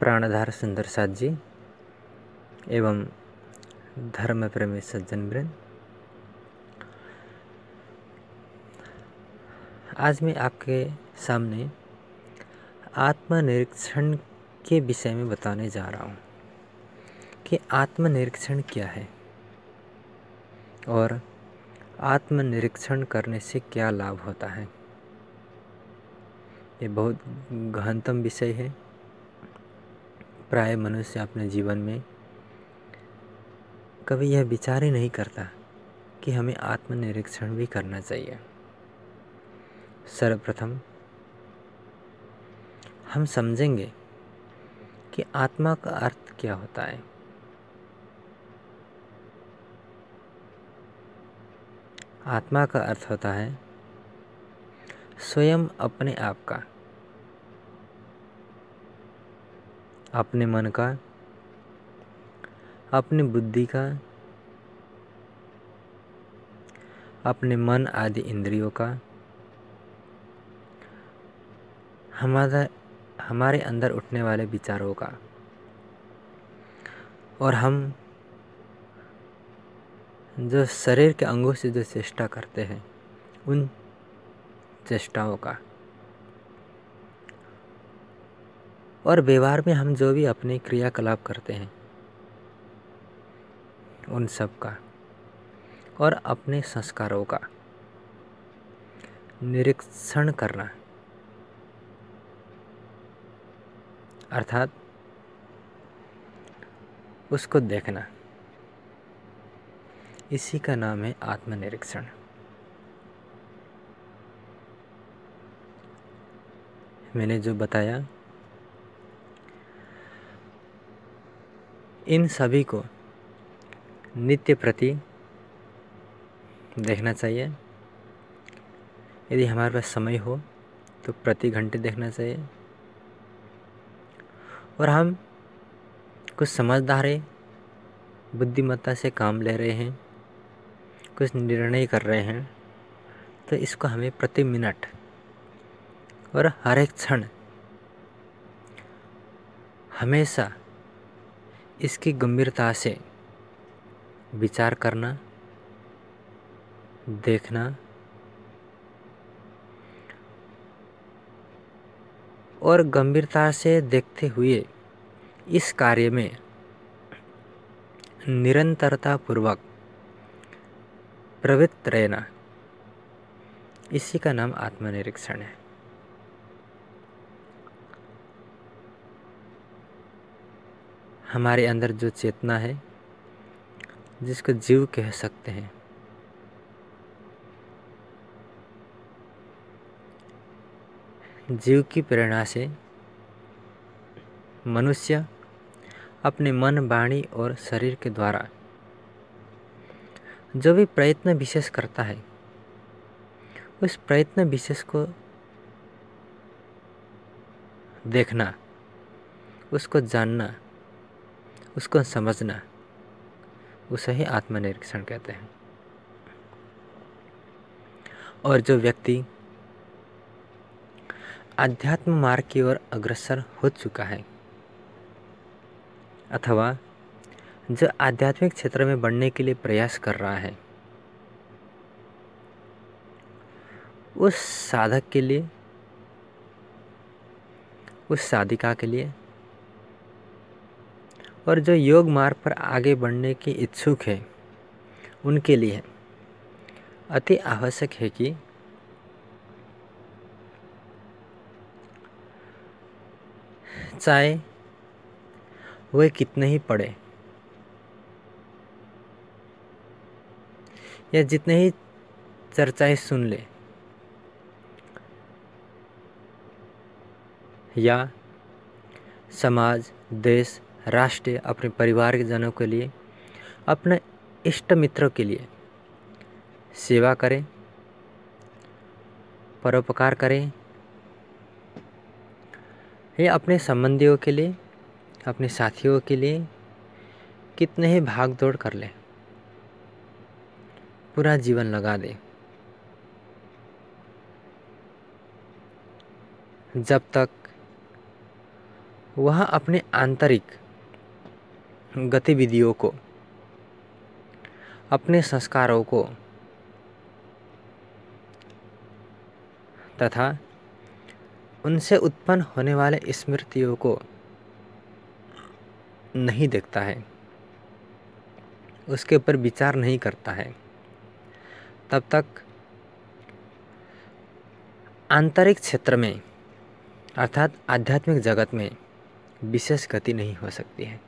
प्राणधार सुंदर साथ जी एवं धर्म प्रेमी सज्जन वृंद आज मैं आपके सामने आत्मनिरीक्षण के विषय में बताने जा रहा हूँ कि आत्मनिरीक्षण क्या है और आत्मनिरीक्षण करने से क्या लाभ होता है ये बहुत गहनतम विषय है प्राय मनुष्य अपने जीवन में कभी यह विचार ही नहीं करता कि हमें आत्मनिरीक्षण भी करना चाहिए सर्वप्रथम हम समझेंगे कि आत्मा का अर्थ क्या होता है आत्मा का अर्थ होता है स्वयं अपने आप का अपने मन का अपनी बुद्धि का अपने मन आदि इंद्रियों का हमारा हमारे अंदर उठने वाले विचारों का और हम जो शरीर के अंगों से जो चेष्टा करते हैं उन चेष्टाओं का और व्यवहार में हम जो भी अपने क्रियाकलाप करते हैं उन सब का और अपने संस्कारों का निरीक्षण करना अर्थात उसको देखना इसी का नाम है आत्मनिरीक्षण मैंने जो बताया इन सभी को नित्य प्रति देखना चाहिए यदि हमारे पास समय हो तो प्रति घंटे देखना चाहिए और हम कुछ समझदारे बुद्धिमत्ता से काम ले रहे हैं कुछ निर्णय कर रहे हैं तो इसको हमें प्रति मिनट और हर एक क्षण हमेशा इसकी गंभीरता से विचार करना देखना और गंभीरता से देखते हुए इस कार्य में निरंतरता पूर्वक प्रवृत्त रहना इसी का नाम आत्मनिरीक्षण है हमारे अंदर जो चेतना है जिसको जीव कह सकते हैं जीव की प्रेरणा से मनुष्य अपने मन वाणी और शरीर के द्वारा जो भी प्रयत्न विशेष करता है उस प्रयत्न विशेष को देखना उसको जानना उसको समझना उसे ही आत्मनिरीक्षण कहते हैं और जो व्यक्ति आध्यात्म मार्ग की ओर अग्रसर हो चुका है अथवा जो आध्यात्मिक क्षेत्र में बढ़ने के लिए प्रयास कर रहा है उस साधक के लिए उस साधिका के लिए और जो योग मार्ग पर आगे बढ़ने के इच्छुक है उनके लिए अति आवश्यक है कि चाहे वे कितने ही पढ़े या जितने ही चर्चाएं सुन ले या समाज देश राष्ट्र अपने परिवार के जनों के लिए अपने इष्ट मित्रों के लिए सेवा करें परोपकार करें ये अपने संबंधियों के लिए अपने साथियों के लिए कितने ही भाग दौड़ कर लें पूरा जीवन लगा दें जब तक वह अपने आंतरिक गतिविधियों को अपने संस्कारों को तथा उनसे उत्पन्न होने वाले स्मृतियों को नहीं देखता है उसके ऊपर विचार नहीं करता है तब तक आंतरिक क्षेत्र में अर्थात आध्यात्मिक जगत में विशेष गति नहीं हो सकती है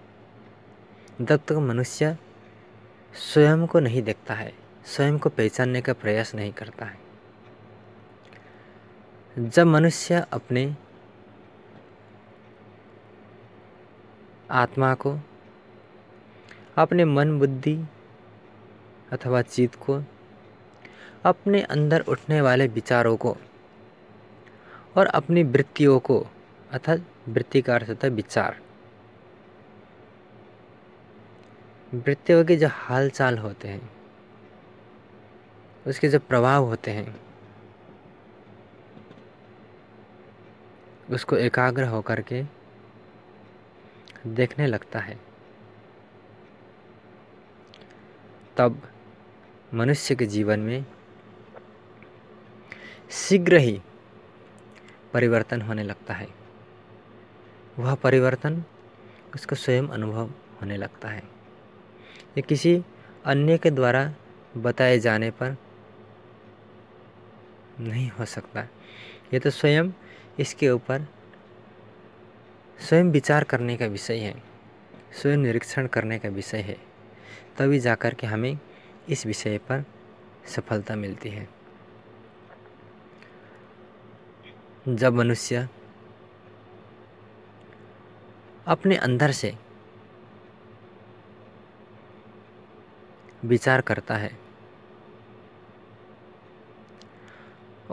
जब तक मनुष्य स्वयं को नहीं देखता है स्वयं को पहचानने का प्रयास नहीं करता है जब मनुष्य अपने आत्मा को अपने मन बुद्धि अथवा चीत को अपने अंदर उठने वाले विचारों को और अपनी वृत्तियों को अर्थात वृत्ति का अर्थ होता है विचार नृत्यों के जो हालचाल होते हैं उसके जो प्रभाव होते हैं उसको एकाग्र होकर के देखने लगता है तब मनुष्य के जीवन में शीघ्र ही परिवर्तन होने लगता है वह परिवर्तन उसको स्वयं अनुभव होने लगता है या किसी अन्य के द्वारा बताए जाने पर नहीं हो सकता ये तो स्वयं इसके ऊपर स्वयं विचार करने का विषय है स्वयं निरीक्षण करने का विषय है तभी जाकर के हमें इस विषय पर सफलता मिलती है जब मनुष्य अपने अंदर से विचार करता है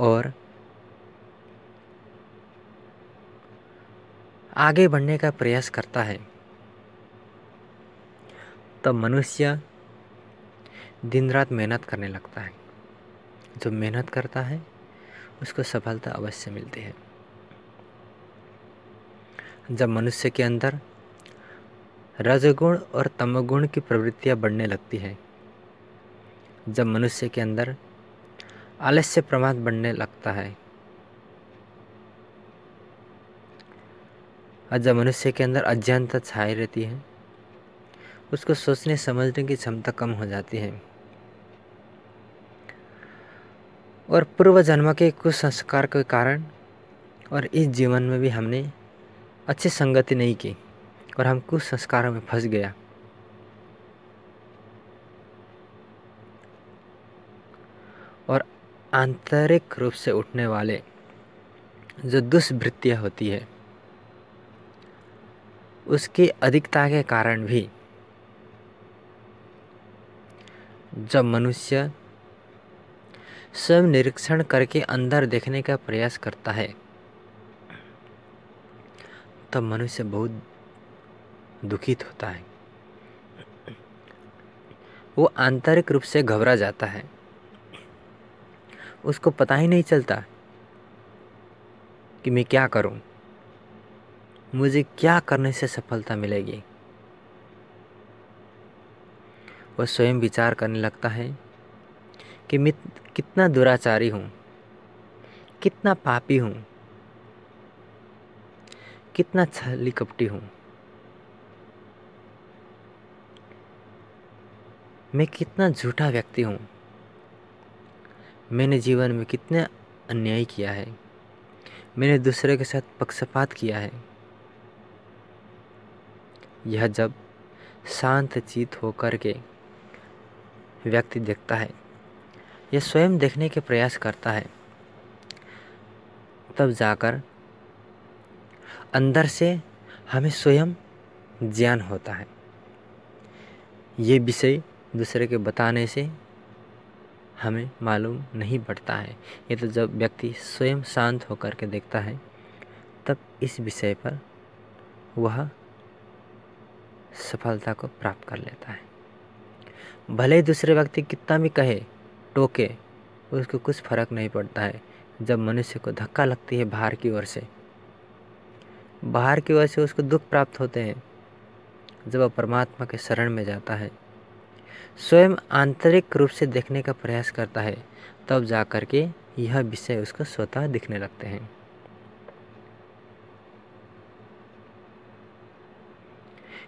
और आगे बढ़ने का प्रयास करता है तब मनुष्य दिन रात मेहनत करने लगता है जो मेहनत करता है उसको सफलता अवश्य मिलती है जब मनुष्य के अंदर रजगुण और तमगुण की प्रवृत्तियां बढ़ने लगती है जब मनुष्य के अंदर आलस्य प्रमाद बढ़ने लगता है और जब मनुष्य के अंदर अज्ञानता छाई रहती है उसको सोचने समझने की क्षमता कम हो जाती है और पूर्व जन्म के कुछ संस्कार के कारण और इस जीवन में भी हमने अच्छी संगति नहीं की और हम कुछ संस्कारों में फंस गया आंतरिक रूप से उठने वाले जो दुष्वृत्तियाँ होती है उसकी अधिकता के कारण भी जब मनुष्य स्वयं निरीक्षण करके अंदर देखने का प्रयास करता है तब तो मनुष्य बहुत दुखित होता है वो आंतरिक रूप से घबरा जाता है उसको पता ही नहीं चलता कि मैं क्या करूं मुझे क्या करने से सफलता मिलेगी वह स्वयं विचार करने लगता है कि मैं कितना दुराचारी हूँ कितना पापी हूँ कितना छली कपटी हूँ मैं कितना झूठा व्यक्ति हूँ मैंने जीवन में कितना अन्याय किया है मैंने दूसरे के साथ पक्षपात किया है यह जब शांतचित होकर के व्यक्ति देखता है यह स्वयं देखने के प्रयास करता है तब जाकर अंदर से हमें स्वयं ज्ञान होता है ये विषय दूसरे के बताने से हमें मालूम नहीं पड़ता है ये तो जब व्यक्ति स्वयं शांत होकर के देखता है तब इस विषय पर वह सफलता को प्राप्त कर लेता है भले ही दूसरे व्यक्ति कितना भी कहे टोके उसको कुछ फर्क नहीं पड़ता है जब मनुष्य को धक्का लगती है बाहर की ओर से बाहर की ओर से उसको दुख प्राप्त होते हैं जब वह परमात्मा के शरण में जाता है स्वयं आंतरिक रूप से देखने का प्रयास करता है तब जा कर के यह विषय उसको स्वतः दिखने लगते हैं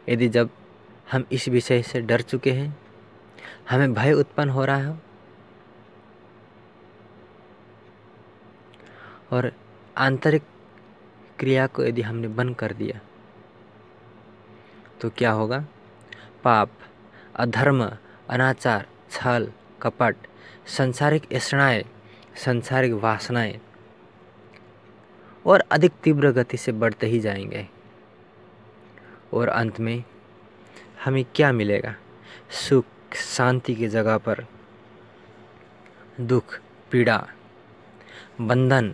यदि जब हम इस विषय से डर चुके हैं हमें भय उत्पन्न हो रहा है और आंतरिक क्रिया को यदि हमने बंद कर दिया तो क्या होगा पाप अधर्म अनाचार छल कपट संसारिक ऐसाएँ संसारिक वासनाएं और अधिक तीव्र गति से बढ़ते ही जाएंगे और अंत में हमें क्या मिलेगा सुख शांति की जगह पर दुख पीड़ा बंधन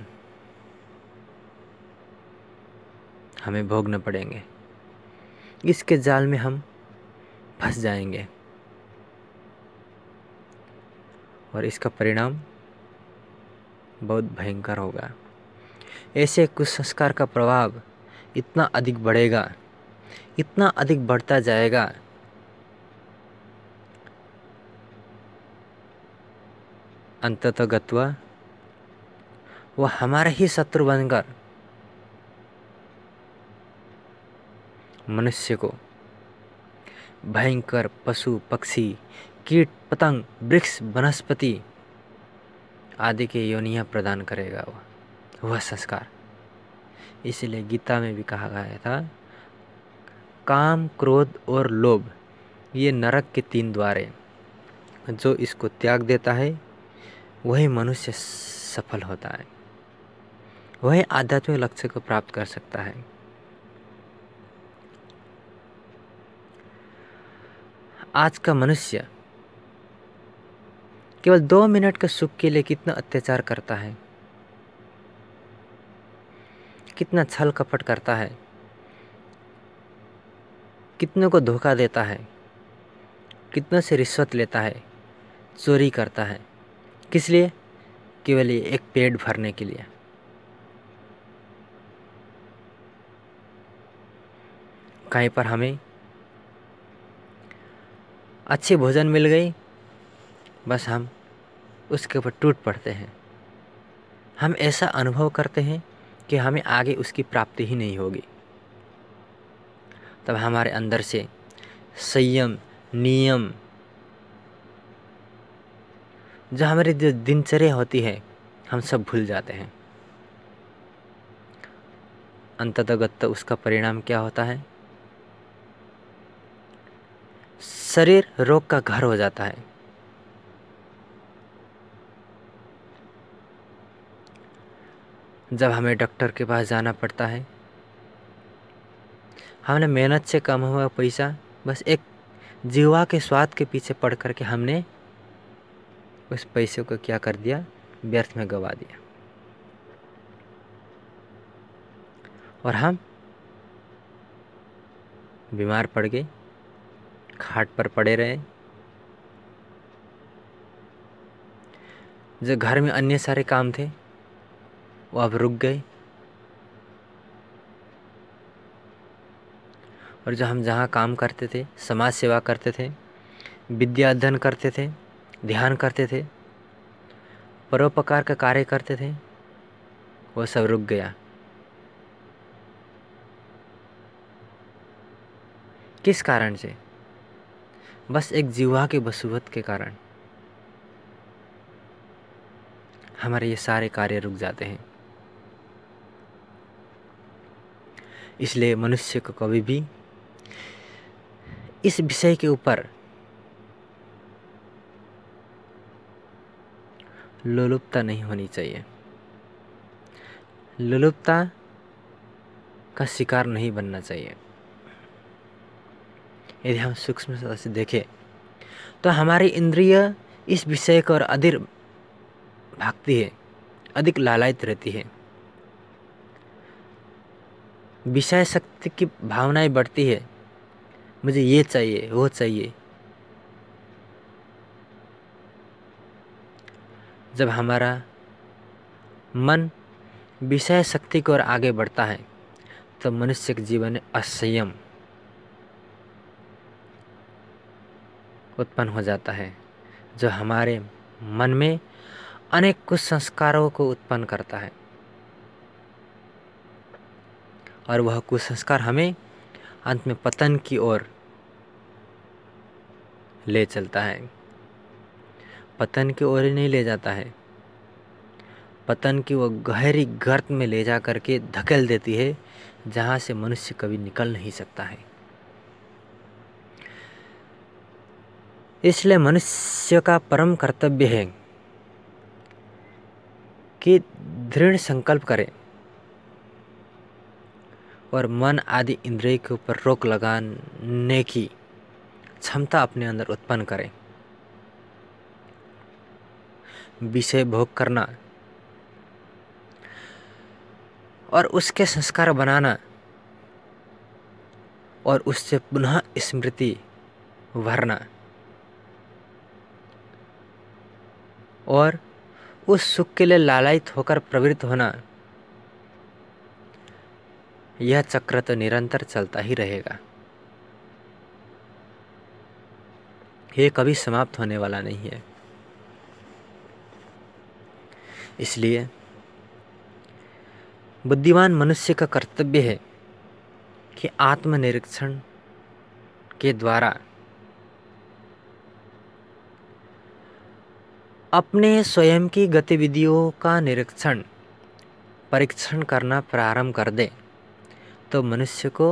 हमें भोगने पड़ेंगे इसके जाल में हम फंस जाएंगे और इसका परिणाम बहुत भयंकर होगा ऐसे कुसंस्कार का प्रभाव इतना अधिक बढ़ेगा इतना अधिक बढ़ता जाएगा अंततगत्वा वह हमारा ही शत्रु बनकर मनुष्य को भयंकर पशु पक्षी कीट पतंग वृक्ष वनस्पति आदि के योनिया प्रदान करेगा वह वह संस्कार इसलिए गीता में भी कहा गया था काम क्रोध और लोभ ये नरक के तीन द्वारे जो इसको त्याग देता है वही मनुष्य सफल होता है वही आध्यात्मिक लक्ष्य को प्राप्त कर सकता है आज का मनुष्य केवल दो मिनट के सुख के लिए कितना अत्याचार करता है कितना छल कपट करता है कितने को धोखा देता है कितनों से रिश्वत लेता है चोरी करता है किस लिए केवल एक पेट भरने के लिए कहीं पर हमें अच्छे भोजन मिल गई बस हम उसके ऊपर टूट पड़ते हैं हम ऐसा अनुभव करते हैं कि हमें आगे उसकी प्राप्ति ही नहीं होगी तब हमारे अंदर से संयम नियम जो हमारी जो दिनचर्या होती है हम सब भूल जाते हैं अंततगत उसका परिणाम क्या होता है शरीर रोग का घर हो जाता है जब हमें डॉक्टर के पास जाना पड़ता है हमने मेहनत से कम हुआ पैसा बस एक जीवा के स्वाद के पीछे पड़ करके हमने उस पैसे को क्या कर दिया व्यर्थ में गवा दिया और हम बीमार पड़ गए खाट पर पड़े रहे जो घर में अन्य सारे काम थे वो अब रुक गए और जो हम जहाँ काम करते थे समाज सेवा करते थे विद्या अध्ययन करते थे ध्यान करते थे परोपकार का कार्य करते थे वो सब रुक गया किस कारण से बस एक जीवा की बसुबत के कारण हमारे ये सारे कार्य रुक जाते हैं इसलिए मनुष्य को कभी भी इस विषय के ऊपर लोलुपता नहीं होनी चाहिए लोलुपता का शिकार नहीं बनना चाहिए यदि हम सूक्ष्म से देखें तो हमारी इंद्रिय इस विषय को और अधिक भागती है अधिक लालायित रहती है विषय शक्ति की भावनाएं बढ़ती है मुझे ये चाहिए वो चाहिए जब हमारा मन विषय शक्ति की ओर आगे बढ़ता है तो मनुष्य के जीवन में असंयम उत्पन्न हो जाता है जो हमारे मन में अनेक कुछ संस्कारों को उत्पन्न करता है और वह कुसंस्कार हमें अंत में पतन की ओर ले चलता है पतन की ओर ही नहीं ले जाता है पतन की वह गहरी गर्त में ले जा करके धकेल देती है जहाँ से मनुष्य कभी निकल नहीं सकता है इसलिए मनुष्य का परम कर्तव्य है कि दृढ़ संकल्प करें और मन आदि इंद्रिय के ऊपर रोक लगाने की क्षमता अपने अंदर उत्पन्न करें विषय भोग करना और उसके संस्कार बनाना और उससे पुनः स्मृति भरना और उस सुख के लिए लालयित होकर प्रवृत्त होना यह चक्र तो निरंतर चलता ही रहेगा यह कभी समाप्त होने वाला नहीं है इसलिए बुद्धिमान मनुष्य का कर्तव्य है कि आत्मनिरीक्षण के द्वारा अपने स्वयं की गतिविधियों का निरीक्षण परीक्षण करना प्रारंभ कर दें तो मनुष्य को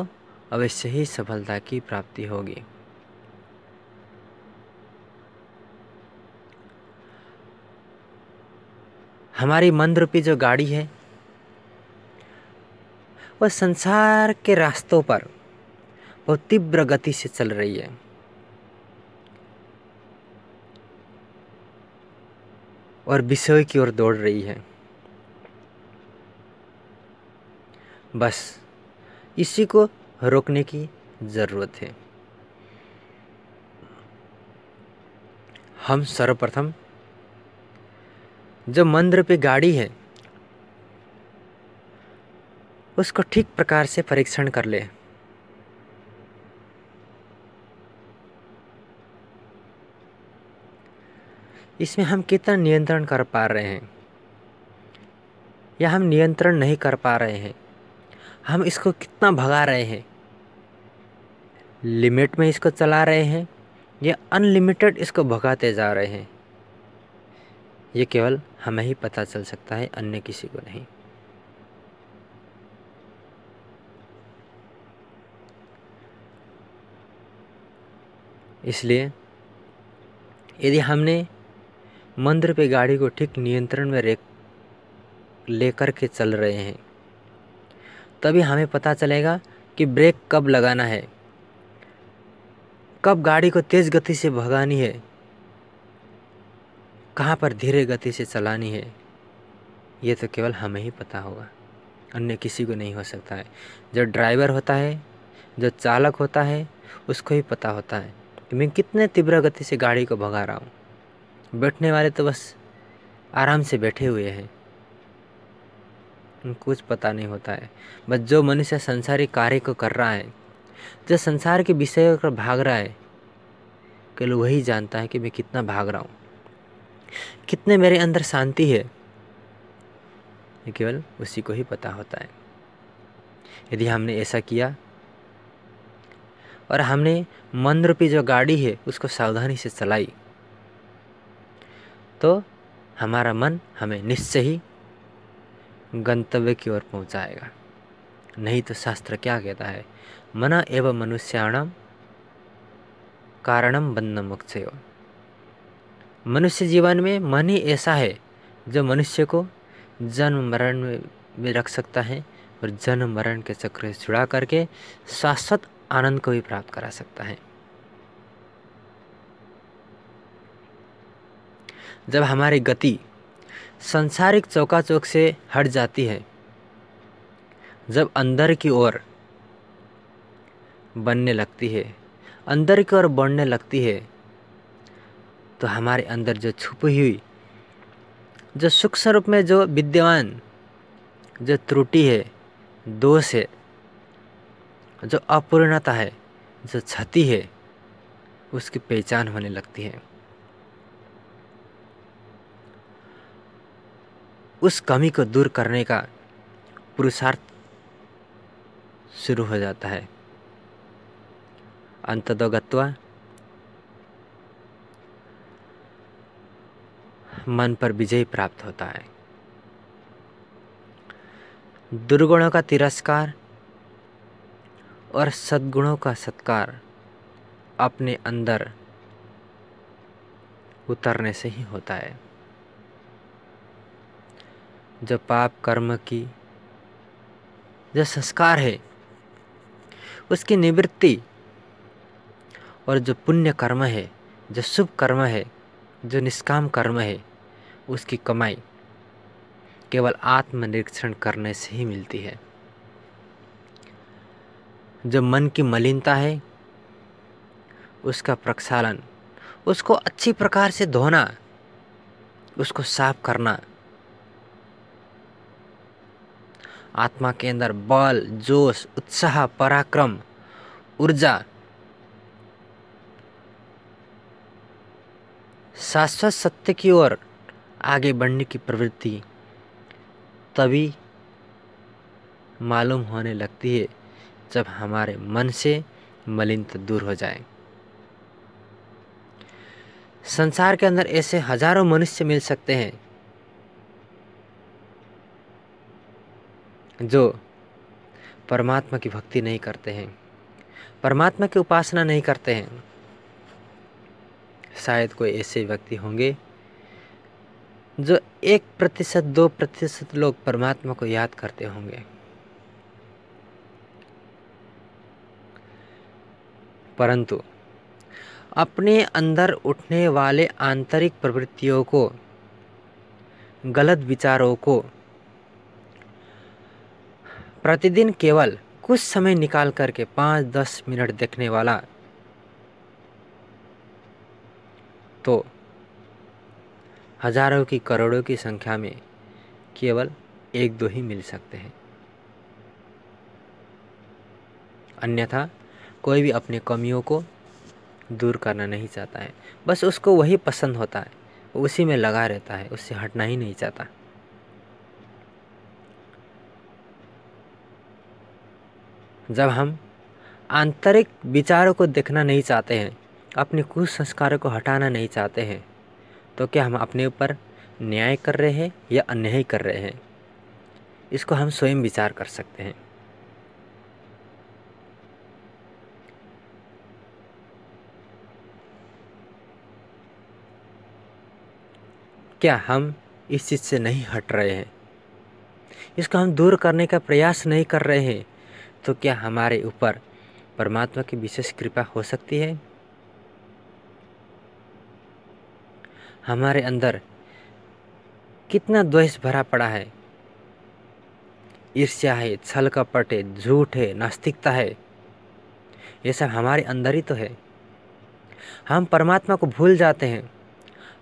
अवश्य ही सफलता की प्राप्ति होगी हमारी मन रूपी जो गाड़ी है वह संसार के रास्तों पर बहुत तीव्र गति से चल रही है और विषय की ओर दौड़ रही है बस इसी को रोकने की ज़रूरत है हम सर्वप्रथम जो मंदिर पे गाड़ी है उसको ठीक प्रकार से परीक्षण कर ले इसमें हम कितना नियंत्रण कर पा रहे हैं या हम नियंत्रण नहीं कर पा रहे हैं हम इसको कितना भगा रहे हैं लिमिट में इसको चला रहे हैं या अनलिमिटेड इसको भगाते जा रहे हैं ये केवल हमें ही पता चल सकता है अन्य किसी को नहीं इसलिए यदि हमने मंदिर पे गाड़ी को ठीक नियंत्रण में लेकर के चल रहे हैं तभी हमें पता चलेगा कि ब्रेक कब लगाना है कब गाड़ी को तेज़ गति से भगानी है कहाँ पर धीरे गति से चलानी है ये तो केवल हमें ही पता होगा अन्य किसी को नहीं हो सकता है जो ड्राइवर होता है जो चालक होता है उसको ही पता होता है कि मैं कितने तीव्र गति से गाड़ी को भगा रहा हूँ बैठने वाले तो बस आराम से बैठे हुए हैं कुछ पता नहीं होता है बस जो मनुष्य संसारिक कार्य को कर रहा है जो संसार के विषय पर भाग रहा है केवल वही जानता है कि मैं कितना भाग रहा हूँ कितने मेरे अंदर शांति है ये केवल उसी को ही पता होता है यदि हमने ऐसा किया और हमने मन रूपी जो गाड़ी है उसको सावधानी से चलाई तो हमारा मन हमें निश्चय ही गंतव्य की ओर पहुंचाएगा नहीं तो शास्त्र क्या कहता है मना एवं मनुष्याणम कारणम बंद मुक्त मनुष्य जीवन में मन ही ऐसा है जो मनुष्य को जन्म मरण में रख सकता है और जन्म मरण के चक्र से छुड़ा करके शाश्वत आनंद को भी प्राप्त करा सकता है जब हमारी गति संसारिक चौका चौक से हट जाती है जब अंदर की ओर बनने लगती है अंदर की ओर बढ़ने लगती है तो हमारे अंदर जो छुपी हुई जो सूक्ष्म रूप में जो विद्यमान जो त्रुटि है दोष है जो अपूर्णता है जो क्षति है उसकी पहचान होने लगती है उस कमी को दूर करने का पुरुषार्थ शुरू हो जाता है अंतदोगत्वा मन पर विजय प्राप्त होता है दुर्गुणों का तिरस्कार और सद्गुणों का सत्कार अपने अंदर उतरने से ही होता है जो पाप कर्म की जो संस्कार है उसकी निवृत्ति और जो पुण्य कर्म है जो शुभ कर्म है जो निष्काम कर्म है उसकी कमाई केवल आत्मनिरीक्षण करने से ही मिलती है जो मन की मलिनता है उसका प्रक्षालन उसको अच्छी प्रकार से धोना उसको साफ करना आत्मा के अंदर बल जोश उत्साह पराक्रम ऊर्जा शाश्वत सत्य की ओर आगे बढ़ने की प्रवृत्ति तभी मालूम होने लगती है जब हमारे मन से मलिनता दूर हो जाए संसार के अंदर ऐसे हजारों मनुष्य मिल सकते हैं जो परमात्मा की भक्ति नहीं करते हैं परमात्मा की उपासना नहीं करते हैं शायद कोई ऐसे व्यक्ति होंगे जो एक प्रतिशत दो प्रतिशत लोग परमात्मा को याद करते होंगे परंतु अपने अंदर उठने वाले आंतरिक प्रवृत्तियों को गलत विचारों को प्रतिदिन केवल कुछ समय निकाल करके पाँच दस मिनट देखने वाला तो हजारों की करोड़ों की संख्या में केवल एक दो ही मिल सकते हैं अन्यथा कोई भी अपने कमियों को दूर करना नहीं चाहता है बस उसको वही पसंद होता है उसी में लगा रहता है उससे हटना ही नहीं चाहता जब हम आंतरिक विचारों को देखना नहीं चाहते हैं अपने संस्कारों को हटाना नहीं चाहते हैं तो क्या हम अपने ऊपर न्याय कर रहे हैं या अन्याय कर रहे हैं इसको हम स्वयं विचार कर सकते हैं क्या हम इस चीज़ से नहीं हट रहे हैं इसको हम दूर करने का प्रयास नहीं कर रहे हैं तो क्या हमारे ऊपर परमात्मा की विशेष कृपा हो सकती है हमारे अंदर कितना द्वेष भरा पड़ा है ईर्ष्या है छल कपट है झूठ है नास्तिकता है ये सब हमारे अंदर ही तो है हम परमात्मा को भूल जाते हैं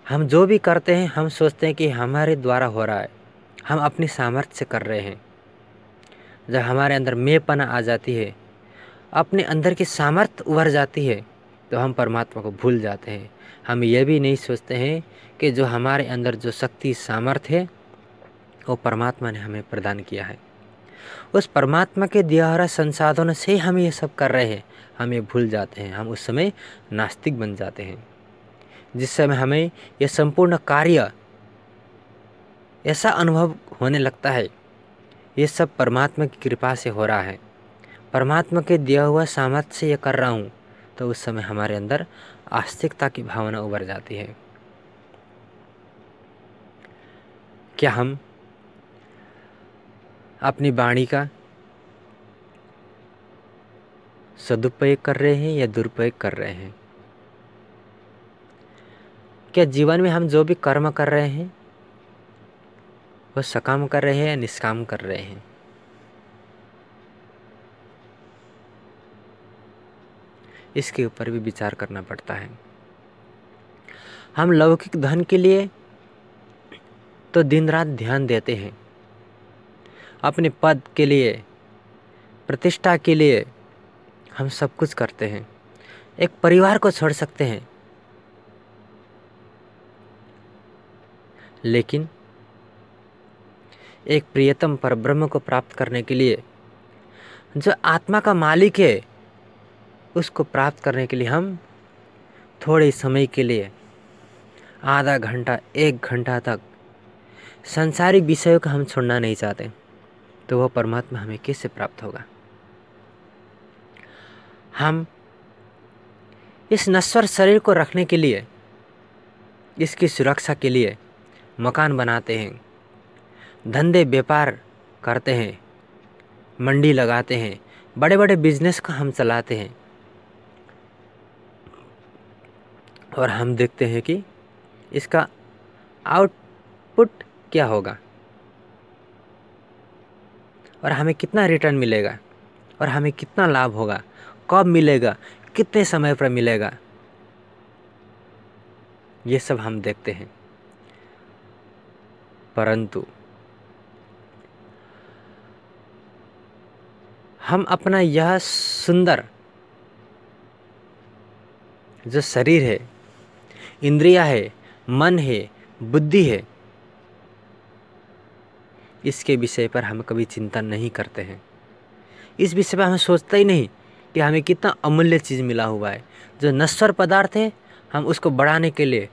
हम जो भी करते हैं हम सोचते हैं कि हमारे द्वारा हो रहा है हम अपनी सामर्थ्य से कर रहे हैं जब हमारे अंदर मेपना आ जाती है अपने अंदर की सामर्थ्य उभर जाती है तो हम परमात्मा को भूल जाते हैं हम यह भी नहीं सोचते हैं कि जो हमारे अंदर जो शक्ति सामर्थ्य है वो परमात्मा ने हमें प्रदान किया है उस परमात्मा के दिया हुआ संसाधनों से हम ये सब कर रहे हैं हम ये भूल जाते हैं हम उस समय नास्तिक बन जाते हैं जिस समय हमें यह संपूर्ण कार्य ऐसा अनुभव होने लगता है ये सब परमात्मा की कृपा से हो रहा है परमात्मा के दिया हुआ सामर्थ्य से ये कर रहा हूँ तो उस समय हमारे अंदर आस्तिकता की भावना उभर जाती है क्या हम अपनी वाणी का सदुपयोग कर रहे हैं या दुरुपयोग कर रहे हैं क्या जीवन में हम जो भी कर्म कर रहे हैं वह सकाम कर रहे हैं या निष्काम कर रहे हैं इसके ऊपर भी विचार करना पड़ता है हम लौकिक धन के लिए तो दिन रात ध्यान देते हैं अपने पद के लिए प्रतिष्ठा के लिए हम सब कुछ करते हैं एक परिवार को छोड़ सकते हैं लेकिन एक प्रियतम पर ब्रह्म को प्राप्त करने के लिए जो आत्मा का मालिक है उसको प्राप्त करने के लिए हम थोड़े समय के लिए आधा घंटा एक घंटा तक संसारिक विषयों का हम छोड़ना नहीं चाहते तो वह परमात्मा हमें कैसे प्राप्त होगा हम इस नश्वर शरीर को रखने के लिए इसकी सुरक्षा के लिए मकान बनाते हैं धंधे व्यापार करते हैं मंडी लगाते हैं बड़े बड़े बिजनेस का हम चलाते हैं और हम देखते हैं कि इसका आउटपुट क्या होगा और हमें कितना रिटर्न मिलेगा और हमें कितना लाभ होगा कब मिलेगा कितने समय पर मिलेगा ये सब हम देखते हैं परंतु हम अपना यह सुंदर जो शरीर है इंद्रिया है मन है बुद्धि है इसके विषय पर हम कभी चिंता नहीं करते हैं इस विषय पर हमें सोचते ही नहीं कि हमें कितना अमूल्य चीज़ मिला हुआ है जो नश्वर पदार्थ है हम उसको बढ़ाने के लिए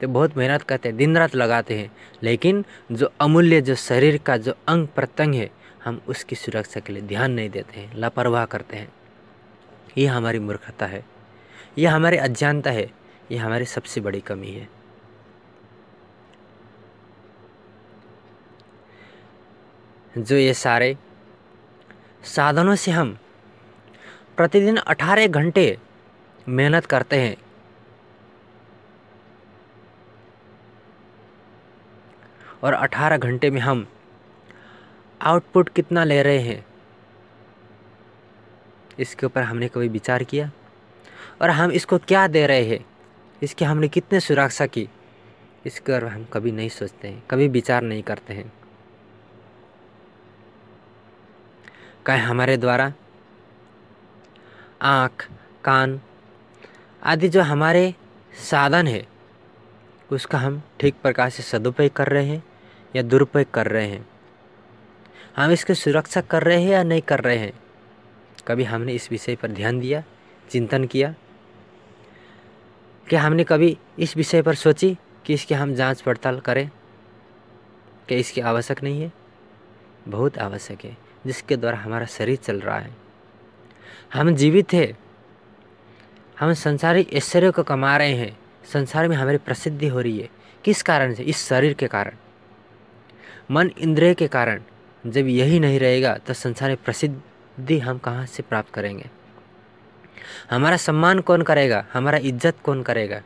तो बहुत मेहनत करते हैं दिन रात लगाते हैं लेकिन जो अमूल्य जो शरीर का जो अंग प्रत्यंग है हम उसकी सुरक्षा के लिए ध्यान नहीं देते हैं लापरवाह करते हैं यह हमारी मूर्खता है यह हमारी अज्ञानता है यह हमारी सबसे बड़ी कमी है जो ये सारे साधनों से हम प्रतिदिन अठारह घंटे मेहनत करते हैं और अठारह घंटे में हम आउटपुट कितना ले रहे हैं इसके ऊपर हमने कभी विचार किया और हम इसको क्या दे रहे हैं इसकी हमने कितने सुरक्षा की इसके ऊपर हम कभी नहीं सोचते हैं कभी विचार नहीं करते हैं कहे हमारे द्वारा आँख कान आदि जो हमारे साधन है उसका हम ठीक प्रकार से सदुपयोग कर रहे हैं या दुरुपयोग कर रहे हैं हम इसकी सुरक्षा कर रहे हैं या नहीं कर रहे हैं कभी हमने इस विषय पर ध्यान दिया चिंतन किया क्या हमने कभी इस विषय पर सोची कि इसकी हम जांच पड़ताल करें क्या इसकी आवश्यक नहीं है बहुत आवश्यक है जिसके द्वारा हमारा शरीर चल रहा है हम जीवित है हम संसारिक ऐश्वर्य को कमा रहे हैं संसार में हमारी प्रसिद्धि हो रही है किस कारण से इस शरीर के कारण मन इंद्रिय के कारण जब यही नहीं रहेगा तो संसार में प्रसिद्धि हम कहाँ से प्राप्त करेंगे हमारा सम्मान कौन करेगा हमारा इज्जत कौन करेगा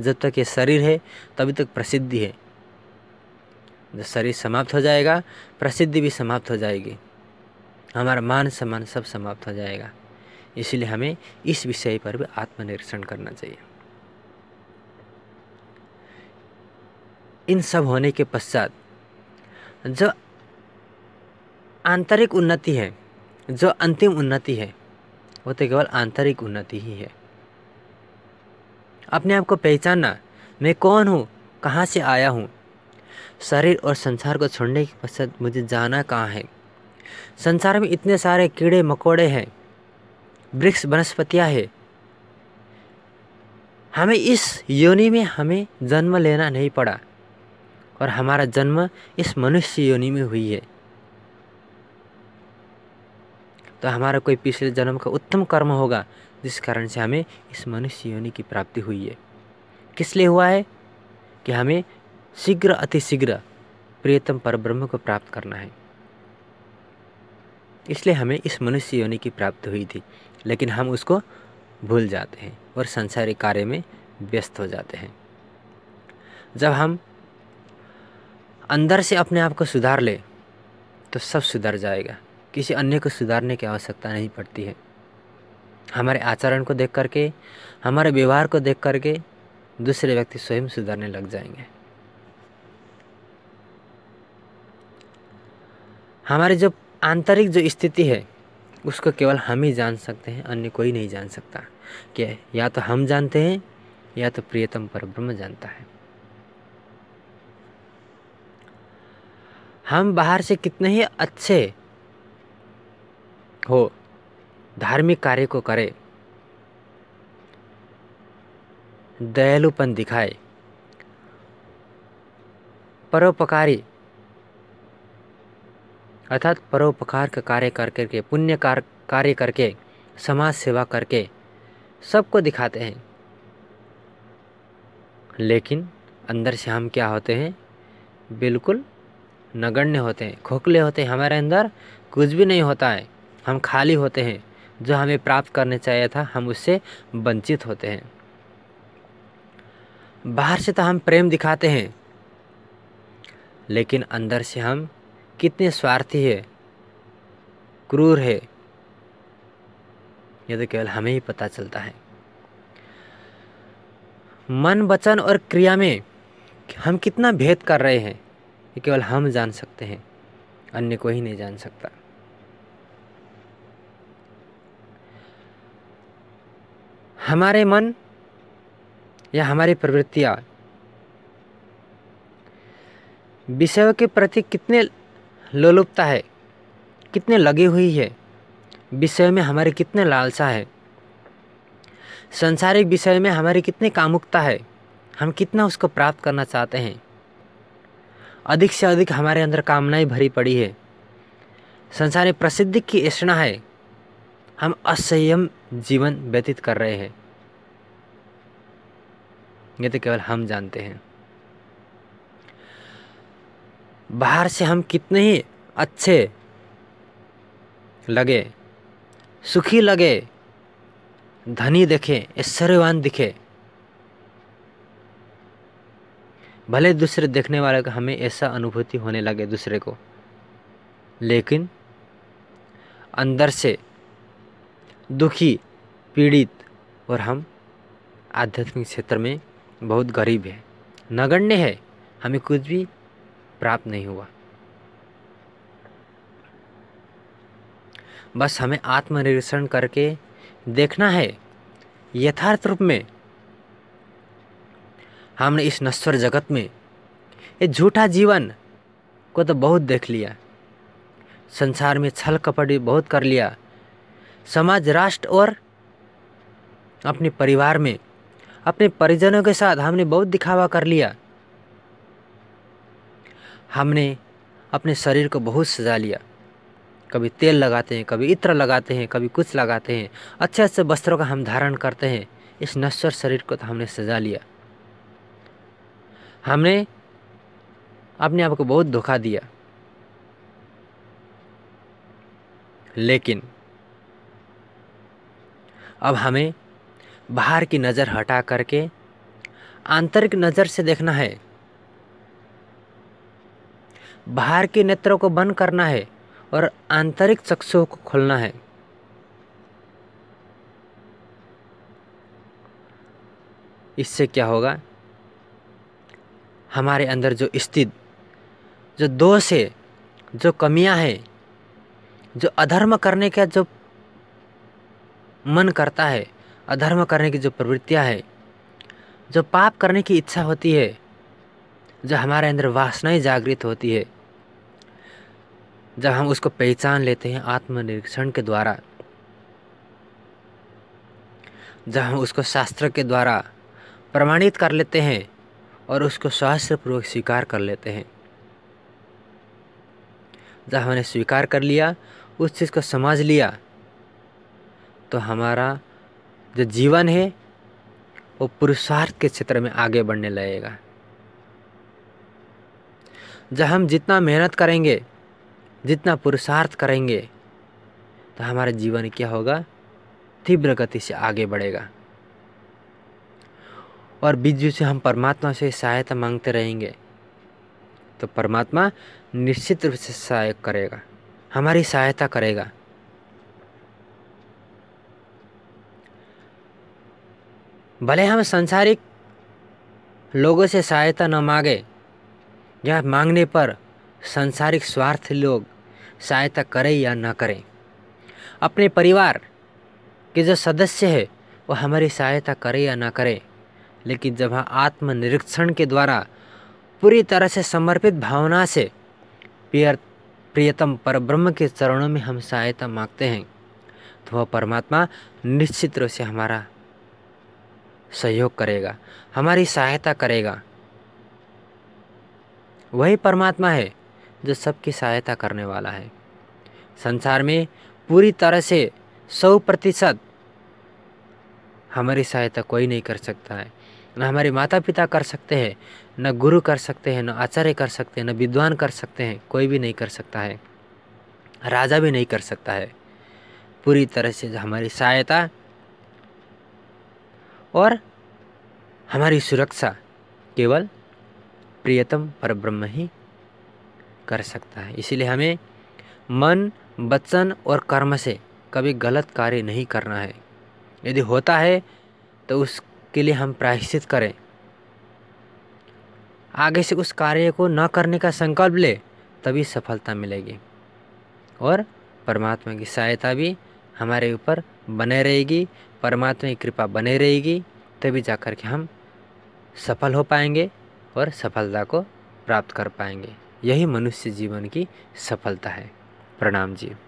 जब तक ये शरीर है तभी तक प्रसिद्धि है जब शरीर समाप्त हो जाएगा प्रसिद्धि भी समाप्त हो जाएगी हमारा मान सम्मान सब समाप्त हो जाएगा इसलिए हमें इस विषय पर भी आत्मनिरीक्षण करना चाहिए इन सब होने के पश्चात जब आंतरिक उन्नति है जो अंतिम उन्नति है वो तो केवल आंतरिक उन्नति ही है अपने आप को पहचानना मैं कौन हूँ कहाँ से आया हूँ शरीर और संसार को छोड़ने के पश्चात मुझे जाना कहाँ है संसार में इतने सारे कीड़े मकोड़े हैं वृक्ष वनस्पतियाँ हैं हमें इस योनि में हमें जन्म लेना नहीं पड़ा और हमारा जन्म इस मनुष्य योनि में हुई है तो हमारा कोई पिछले जन्म का उत्तम कर्म होगा जिस कारण से हमें इस मनुष्य योनि की प्राप्ति हुई है किस लिए हुआ है कि हमें शीघ्र अतिशीघ्र प्रियतम पर ब्रह्म को प्राप्त करना है इसलिए हमें इस मनुष्य योनि की प्राप्ति हुई थी लेकिन हम उसको भूल जाते हैं और संसारी कार्य में व्यस्त हो जाते हैं जब हम अंदर से अपने आप को सुधार ले तो सब सुधर जाएगा किसी अन्य को सुधारने की आवश्यकता नहीं पड़ती है हमारे आचरण को देख करके हमारे व्यवहार को देख करके दूसरे व्यक्ति स्वयं सुधारने लग जाएंगे हमारी जो आंतरिक जो स्थिति है उसको केवल हम ही जान सकते हैं अन्य कोई नहीं जान सकता कि या तो हम जानते हैं या तो प्रियतम पर ब्रह्म जानता है हम बाहर से कितने ही अच्छे हो धार्मिक कार्य को करे दयालुपन दिखाए परोपकारी अर्थात परोपकार का कार्य करके के पुण्य कार्य करके समाज सेवा करके सबको दिखाते हैं लेकिन अंदर से हम क्या होते हैं बिल्कुल नगण्य होते हैं खोखले होते हैं हमारे अंदर कुछ भी नहीं होता है हम खाली होते हैं जो हमें प्राप्त करने चाहिए था हम उससे वंचित होते हैं बाहर से तो हम प्रेम दिखाते हैं लेकिन अंदर से हम कितने स्वार्थी है क्रूर है यह तो केवल हमें ही पता चलता है मन वचन और क्रिया में हम कितना भेद कर रहे हैं ये केवल हम जान सकते हैं अन्य कोई नहीं जान सकता हमारे मन या हमारी प्रवृत्तियाँ विषयों के प्रति कितने लोलुपता है कितने लगी हुई है विषय में हमारे कितने लालसा है संसारिक विषय में हमारी कितनी कामुकता है हम कितना उसको प्राप्त करना चाहते हैं अधिक से अधिक हमारे अंदर कामनाएं भरी पड़ी है संसारिक प्रसिद्धि की ऐसा है हम असंयम जीवन व्यतीत कर रहे हैं ये तो केवल हम जानते हैं बाहर से हम कितने ही अच्छे लगे सुखी लगे धनी दिखे ऐश्वर्यवान दिखे भले दूसरे देखने वाले का हमें ऐसा अनुभूति होने लगे दूसरे को लेकिन अंदर से दुखी पीड़ित और हम आध्यात्मिक क्षेत्र में बहुत गरीब है नगण्य है हमें कुछ भी प्राप्त नहीं हुआ बस हमें आत्मनिरीक्षण करके देखना है यथार्थ रूप में हमने इस नश्वर जगत में ये झूठा जीवन को तो बहुत देख लिया संसार में छल कपट भी बहुत कर लिया समाज राष्ट्र और अपने परिवार में अपने परिजनों के साथ हमने बहुत दिखावा कर लिया हमने अपने शरीर को बहुत सजा लिया कभी तेल लगाते हैं कभी इत्र लगाते हैं कभी कुछ लगाते हैं अच्छे अच्छे वस्त्रों का हम धारण करते हैं इस नश्वर शरीर को तो हमने सजा लिया हमने अपने आप को बहुत धोखा दिया लेकिन अब हमें बाहर की नज़र हटा करके आंतरिक नज़र से देखना है बाहर के नेत्रों को बंद करना है और आंतरिक चक्षुओं को खोलना है इससे क्या होगा हमारे अंदर जो स्थित जो दोष है जो कमियां हैं जो अधर्म करने का जो मन करता है अधर्म करने की जो प्रवृत्तियाँ है जो पाप करने की इच्छा होती है जो हमारे अंदर वासनाएं जागृत होती है जब हम उसको पहचान लेते हैं आत्मनिरीक्षण के द्वारा जब हम उसको शास्त्र के द्वारा प्रमाणित कर लेते हैं और उसको सहस्त्रपूर्वक स्वीकार कर लेते हैं जब हमने स्वीकार कर लिया उस चीज़ को समझ लिया तो हमारा जो जीवन है वो पुरुषार्थ के क्षेत्र में आगे बढ़ने लगेगा जब हम जितना मेहनत करेंगे जितना पुरुषार्थ करेंगे तो हमारा जीवन क्या होगा तीव्र गति से आगे बढ़ेगा और बीच बीच से हम परमात्मा से सहायता मांगते रहेंगे तो परमात्मा निश्चित रूप से सहायक करेगा हमारी सहायता करेगा भले हम संसारिक लोगों से सहायता न मांगे यह मांगने पर संसारिक स्वार्थ लोग सहायता करें या ना करें अपने परिवार के जो सदस्य है वो हमारी सहायता करे या ना करे लेकिन जब हम आत्मनिरीक्षण के द्वारा पूरी तरह से समर्पित भावना से प्रिय प्रियतम ब्रह्म के चरणों में हम सहायता मांगते हैं तो वह परमात्मा निश्चित रूप से हमारा सहयोग करेगा हमारी सहायता करेगा वही परमात्मा है जो सबकी सहायता करने वाला है संसार में पूरी तरह से सौ प्रतिशत हमारी सहायता कोई नहीं कर सकता है न हमारे माता पिता कर सकते हैं न गुरु कर सकते हैं न आचार्य कर सकते हैं न विद्वान कर सकते हैं कोई भी नहीं कर सकता है राजा भी नहीं कर सकता है पूरी तरह से हमारी सहायता और हमारी सुरक्षा केवल प्रियतम पर ब्रह्म ही कर सकता है इसीलिए हमें मन वचन और कर्म से कभी गलत कार्य नहीं करना है यदि होता है तो उसके लिए हम प्रायश्चित करें आगे से उस कार्य को न करने का संकल्प ले तभी सफलता मिलेगी और परमात्मा की सहायता भी हमारे ऊपर बने रहेगी परमात्मा की कृपा बने रहेगी तभी जा कर के हम सफल हो पाएंगे और सफलता को प्राप्त कर पाएंगे यही मनुष्य जीवन की सफलता है प्रणाम जी